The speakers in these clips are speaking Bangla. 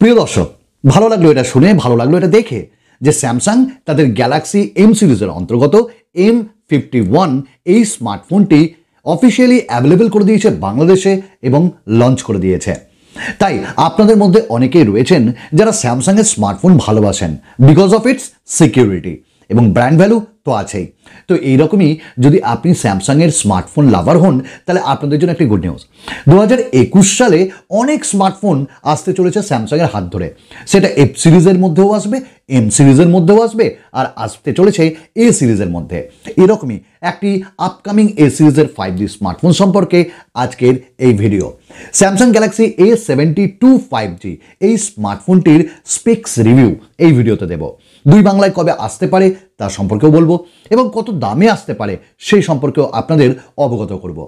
প্রিয় দর্শক ভালো লাগলো এটা শুনে ভালো লাগলো এটা দেখে যে স্যামসাং তাদের গ্যালাক্সি এম সিরিজের অন্তর্গত এম ফিফটি ওয়ান এই স্মার্টফোনটি অফিসিয়ালি অ্যাভেলেবেল করে দিয়েছে বাংলাদেশে এবং লঞ্চ করে দিয়েছে তাই আপনাদের মধ্যে অনেকেই রয়েছেন যারা স্যামসাংয়ের স্মার্টফোন ভালোবাসেন বিকজ অফ ইটস সিকিউরিটি এবং ব্র্যান্ড ভ্যালু তো আছেই তো এইরকমই যদি আপনি স্যামসাংয়ের স্মার্টফোন লাভার হন তাহলে আপনাদের জন্য একটি গুড নিউজ দু সালে অনেক স্মার্টফোন আসতে চলেছে স্যামসাংয়ের হাত ধরে সেটা এফ সিরিজের মধ্যেও আসবে এম সিরিজের মধ্যেও আসবে আর আসতে চলেছে এ সিরিজের মধ্যে এরকমই একটি আপকামিং এ সিরিজের ফাইভ জি স্মার্টফোন সম্পর্কে আজকের এই video Samsung Galaxy A seventy two five G এই স্মার্টফোনটির স্পেক্স রিভিউ এই ভিডিওতে দেব দুই বাংলায় কবে আসতে পারে তা সম্পর্কেও বলবো এবং কত দামে আসতে পারে সেই সম্পর্কেও আপনাদের অবগত করব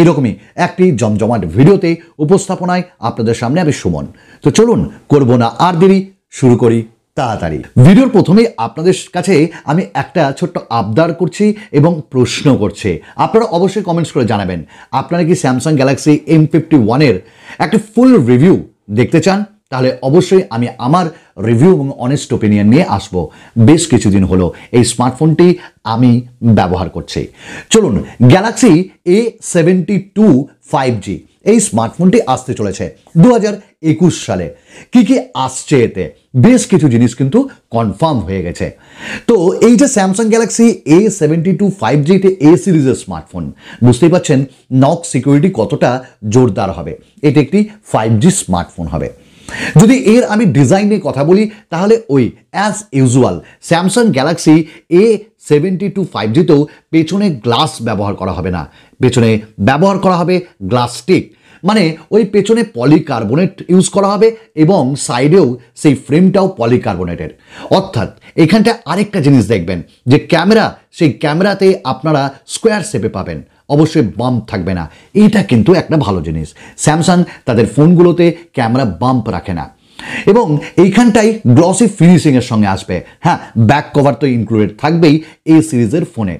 এইরকমই একটি জমজমাট ভিডিওতে উপস্থাপনায় আপনাদের সামনে আমি সুমন তো চলুন করবো না আর দেরি শুরু করি তাড়াতাড়ি ভিডিওর প্রথমেই আপনাদের কাছে আমি একটা ছোট্ট আবদার করছি এবং প্রশ্ন করছি আপনারা অবশ্যই কমেন্টস করে জানাবেন আপনারা কি স্যামসাং গ্যালাক্সি এম ফিফটি ওয়ানের একটা ফুল রিভিউ দেখতে চান তাহলে অবশ্যই আমি আমার রিভিউ এবং অনেস্ট ওপিনিয়ন নিয়ে আসব বেশ কিছুদিন হলো এই স্মার্টফোনটি আমি ব্যবহার করছি চলুন Galaxy A seventy two five G এই স্মার্টফোনটি আসতে চলেছে দু একুশ সালে কি কি আসছে এতে বেশ কিছু জিনিস কিন্তু কনফার্ম হয়ে গেছে তো এই যে Samsung Galaxy A seventy two five জিতে এ সিরিজের স্মার্টফোন বুঝতেই পারছেন নক সিকিউরিটি কতটা জোরদার হবে এটি একটি ফাইভ জি স্মার্টফোন হবে যদি এর আমি ডিজাইন নিয়ে কথা বলি তাহলে ওই as usual Samsung Galaxy A seventy two five জিতেও পেছনে গ্লাস ব্যবহার করা হবে না পেছনে ব্যবহার করা হবে গ্লাস্টিক মানে ওই পেছনে পলিকার্বোনেট ইউজ করা হবে এবং সাইডেও সেই ফ্রেমটাও পলিকার্বোনেটের অর্থাৎ এখানটা আরেকটা জিনিস দেখবেন যে ক্যামেরা সেই ক্যামেরাতে আপনারা স্কোয়ার শেপে পাবেন অবশ্যই বাম্প থাকবে না এইটা কিন্তু একটা ভালো জিনিস স্যামসাং তাদের ফোনগুলোতে ক্যামেরা বাম্প রাখে না এবং এইখানটাই গ্লসি ফিনিশিংয়ের সঙ্গে আসবে হ্যাঁ ব্যাক কভার তো ইনক্লুডেড থাকবেই এই সিরিজের ফোনে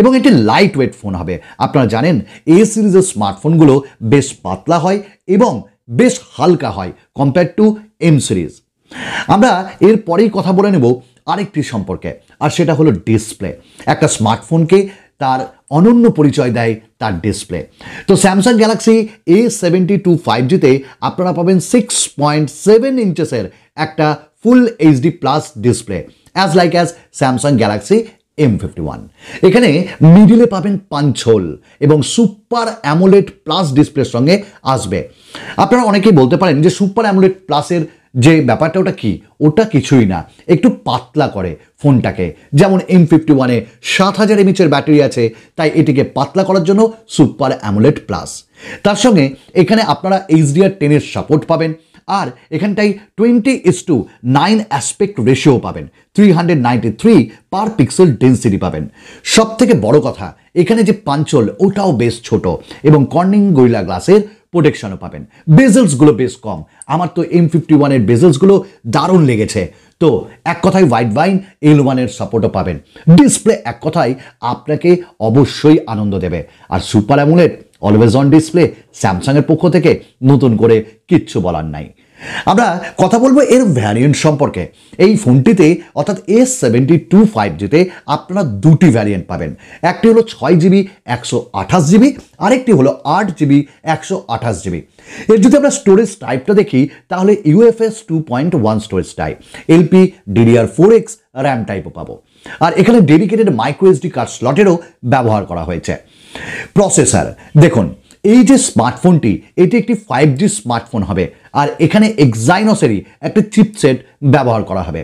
এবং এটি লাইট ওয়েট ফোন হবে আপনারা জানেন এ সিরিজের স্মার্টফোনগুলো বেশ পাতলা হয় এবং বেশ হালকা হয় কম্পেয়ার টু এম সিরিজ আমরা এর পরেই কথা বলে নেব আরেকটি সম্পর্কে আর সেটা হলো ডিসপ্লে একটা স্মার্টফোনকে তার অনন্য পরিচয় দেয় তার ডিসপ্লে তো Samsung Galaxy A seventy two five জিতে আপনারা পাবেন সিক্স পয়েন্ট সেভেন ইঞ্চেসের একটা full HD plus display as like as Samsung Galaxy M fifty one এখানে মিডিলে পাবেন পাঞ্ছোল এবং সুপার অ্যামোলেট প্লাস ডিসপ্লের সঙ্গে আসবে আপনারা অনেকেই বলতে পারেন যে সুপার অ্যামোলেট প্লাসের যে ব্যাপারটা ওটা কি ওটা কিছুই না একটু পাতলা করে ফোনটাকে যেমন এম ফিফটি ওয়ানে সাত হাজার এমএচের ব্যাটারি আছে তাই এটিকে পাতলা করার জন্য সুপার অ্যামোলেট প্লাস তার সঙ্গে এখানে আপনারা এইচডিআর টেনের সাপোর্ট পাবেন আর এখানটাই twenty is two nine aspect ratio পাবেন three hundred ninety three per pixel density পাবেন সব থেকে বড় কথা এখানে যে পাঞ্চল ওটাও বেশ ছোট এবং কর্নিং গরিলা গ্লাসের প্রোটেকশনও পাবেন বেজেলসগুলো বেশ কম আমার তো এম ফিফটি ওয়ানের বেজেলসগুলো দারুণ লেগেছে তো এক কথায় হোয়াইট ওয়াইন এল ওয়ানের সাপোর্টও পাবেন ডিসপ্লে এক কথায় আপনাকে অবশ্যই আনন্দ দেবে আর super AMOLED always on display স্যামসাংয়ের পক্ষ থেকে নতুন করে কিচ্ছু বলার নাই আমরা কথা বলবো এর ভ্যারিয়েন্ট সম্পর্কে এই ফোনটিতে অর্থাৎ এস সেভেন্টি টু ফাইভ জিতে আপনারা দুটি ভ্যারিয়েন্ট পাবেন একটি হলো ছয় জিবি একশো আঠাশ জিবি আরেকটি হলো আট জিবি একশো আঠাশ জিবি এর যদি আমরা স্টোরেজ টাইপটা দেখি তাহলে UFS two point one storage type LP DDR four X RAM টাইপও পাবো আর এখানে ডেডিকেটেড মাইক্রো এসডি কার্ড স্লটেরও ব্যবহার করা হয়েছে প্রসেসার দেখুন এই যে স্মার্টফোনটি এটি একটি ফাইভ জি স্মার্টফোন হবে আর এখানে এক্সাইনসেরই একটা চিপসেট ব্যবহার করা হবে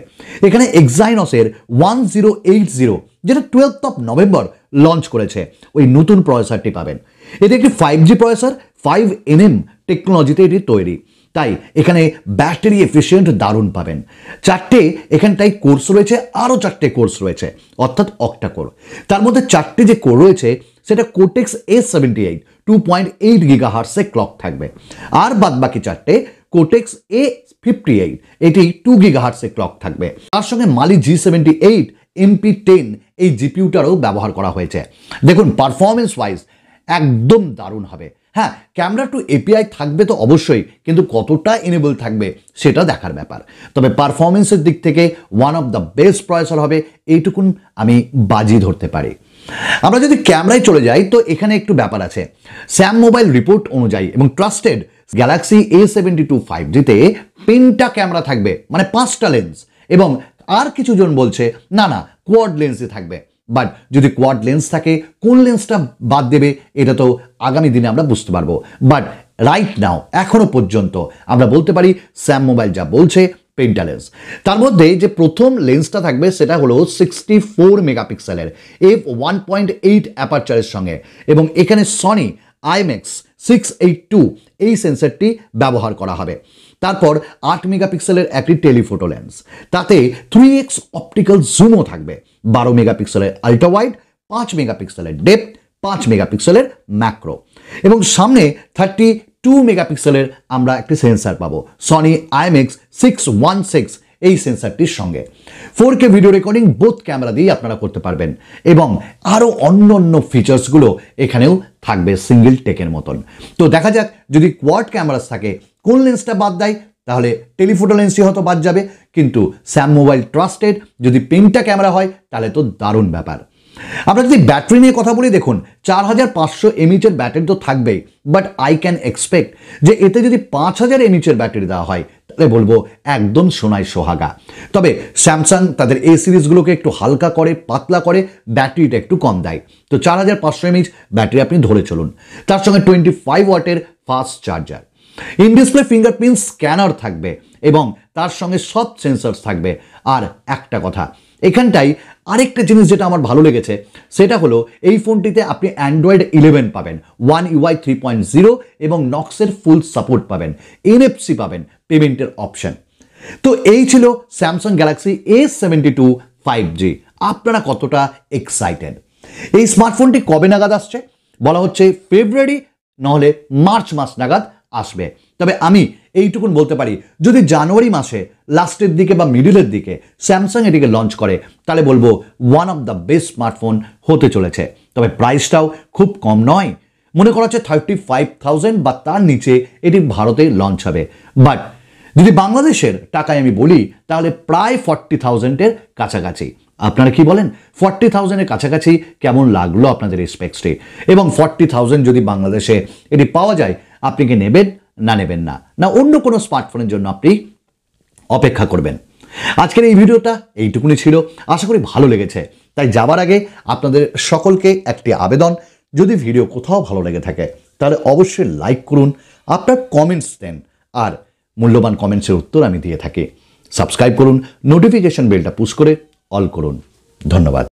এখানে এক্সাইনসের ওয়ান জিরো এইট জিরো যেটা টুয়েলভ অফ নভেম্বর লঞ্চ করেছে ওই নতুন প্রসেসারটি পাবেন এটি একটি five G processor five M টেকনোলজিতে এটি তৈরি তাই এখানে ব্যাটারি এফিসিয়েন্ট দারুণ পাবেন চারটে এখানটাই কোর্স রয়েছে আরও চারটে কোর্স রয়েছে অর্থাৎ অক্টা কোর তার মধ্যে চারটে যে কোর রয়েছে সেটা Cortex S seventy eight two point eight giga হার্সে ক্লক থাকবে আর বাদ বাকি চারটে কোটেক্স এ ফিফটি এইট এটি টু গিগা হার্সে ক্লক থাকবে তার সঙ্গে Mali G seventy eight MP ten এই জিপিউটারও ব্যবহার করা হয়েছে দেখুন পারফরমেন্স ওয়াইজ একদম দারুণ হবে হ্যাঁ ক্যামেরা টু এপিআই থাকবে তো অবশ্যই কিন্তু কতটা এনেবল থাকবে সেটা দেখার ব্যাপার তবে পারফরমেন্সের দিক থেকে one of the best processor হবে এইটুকুন আমি বাজি ধরতে পারি আমরা যদি ক্যামেরায় চলে যাই তো এখানে একটু ব্যাপার আছে স্যাম মোবাইল রিপোর্ট অনুযায়ী এবং trusted Galaxy A seventy two five জিতে তিনটা ক্যামেরা থাকবে মানে পাঁচটা লেন্স এবং আর কিছুজন বলছে না না কোয়াড লেন্সই থাকবে বাট যদি কোয়াড লেন্স থাকে কোন লেন্সটা বাদ দেবে এটা তো আগামী দিনে আমরা বুঝতে পারবো বাট রাইট নাও এখনও পর্যন্ত আমরা বলতে পারি স্যাম মোবাইল যা বলছে পেন্টা লেন্স তার মধ্যে যে প্রথম লেন্সটা থাকবে সেটা হলো সিক্সটি ফোর মেগাপিক্সেলের এফ ওয়ান পয়েন্ট এইট অ্যাপারচারের সঙ্গে এবং এখানে Sony IMX six eight two এই সেন্সারটি ব্যবহার করা হবে তারপর আট মেগাপিক্সেলের একটি টেলিফোটো লেন্স তাতে থ্রি এক্স অপটিক্যাল জুমও থাকবে বারো মেগাপিক্সেলের আলট্রা ওয়াইড পাঁচ মেগাপিক্সেলের ডেপথ পাঁচ মেগাপিক্সেলের ম্যাক্রো এবং সামনে থার্টি টু মেগাপিক্সেলের আমরা একটি সেন্সার পাবো Sony IMX six one six এই সেন্সারটির সঙ্গে four K video recording both camera দিয়েই আপনারা করতে পারবেন এবং আরও অন্য অন্য ফিচার্সগুলো এখানেও থাকবে সিঙ্গেল টেকের মতন তো দেখা যাক যদি কোয়াড ক্যামেরাস থাকে কোন লেন্সটা বাদ দেয় তাহলে টেলিফোটো লেন্সই হয়তো বাদ যাবে কিন্তু স্যাম মোবাইল ট্রাস্টেড যদি পেনটা ক্যামেরা হয় তাহলে তো দারুণ ব্যাপার আমরা যদি ব্যাটারি নিয়ে কথা বলি দেখুন চার হাজার পাঁচশো এমএচের ব্যাটারি তো থাকবেই বাট আই ক্যান এক্সপেক্ট যে এতে যদি পাঁচ হাজার এমএচের ব্যাটারি দেওয়া হয় তাহলে বলবো একদম সোনায় সোহাগা তবে স্যামসাং তাদের এই সিরিজগুলোকে একটু হালকা করে পাতলা করে ব্যাটারিটা একটু কম দেয় তো চার হাজার পাঁচশো এমএচ ব্যাটারি আপনি ধরে চলুন তার সঙ্গে টোয়েন্টি ফাইভ ওয়াটের fast charger in display fingerprint scanner থাকবে এবং তার সঙ্গে সব সেন্সার থাকবে আর একটা কথা এখানটাই আরেকটা জিনিস যেটা আমার ভালো লেগেছে সেটা হলো এই ফোনটিতে আপনি অ্যান্ড্রয়েড ইলেভেন পাবেন One UI three point zero এবং নক্সের ফুল সাপোর্ট পাবেন এনএফসি পাবেন পেমেন্টের অপশন তো এই ছিল Samsung Galaxy A seventy two five G আপনারা কতটা এক্সাইটেড এই স্মার্টফোনটি কবে নাগাদ আসছে বলা হচ্ছে ফেব্রুয়ারি নাহলে মার্চ মাস নাগাদ আসবে তবে আমি এইটুকুন বলতে পারি যদি জানুয়ারি মাসে লাস্টের দিকে বা মিডিলের দিকে স্যামসাং এটিকে লঞ্চ করে তাহলে বলবো one of the best smartphone হতে চলেছে তবে প্রাইসটাও খুব কম নয় মনে করা হচ্ছে থার্টি ফাইভ থাউজেন্ড বা তার নিচে এটি ভারতে লঞ্চ হবে বাট যদি বাংলাদেশের টাকায় আমি বলি তাহলে প্রায় ফর্টি থাউজেন্ডের কাছাকাছি আপনারা কি বলেন ফর্টি থাউজেন্ডের কাছাকাছি কেমন লাগলো আপনাদের এই স্পেক্সটি এবং ফর্টি থাউজেন্ড যদি বাংলাদেশে এটি পাওয়া যায় আপনি কি নেবেন না নেবেন না না অন্য কোনো স্মার্টফোনের জন্য আপনি অপেক্ষা করবেন আজকের এই ভিডিওটা এইটুকুনি ছিল আশা করি ভালো লেগেছে তাই যাবার আগে আপনাদের সকলকে একটি আবেদন যদি ভিডিও কোথাও ভালো লেগে থাকে তাহলে অবশ্যই লাইক করুন আপনার কমেন্টস দেন আর মূল্যবান কমেন্টসের উত্তর আমি দিয়ে থাকি সাবস্ক্রাইব করুন নোটিফিকেশন বেলটা পুশ করে অল করুন ধন্যবাদ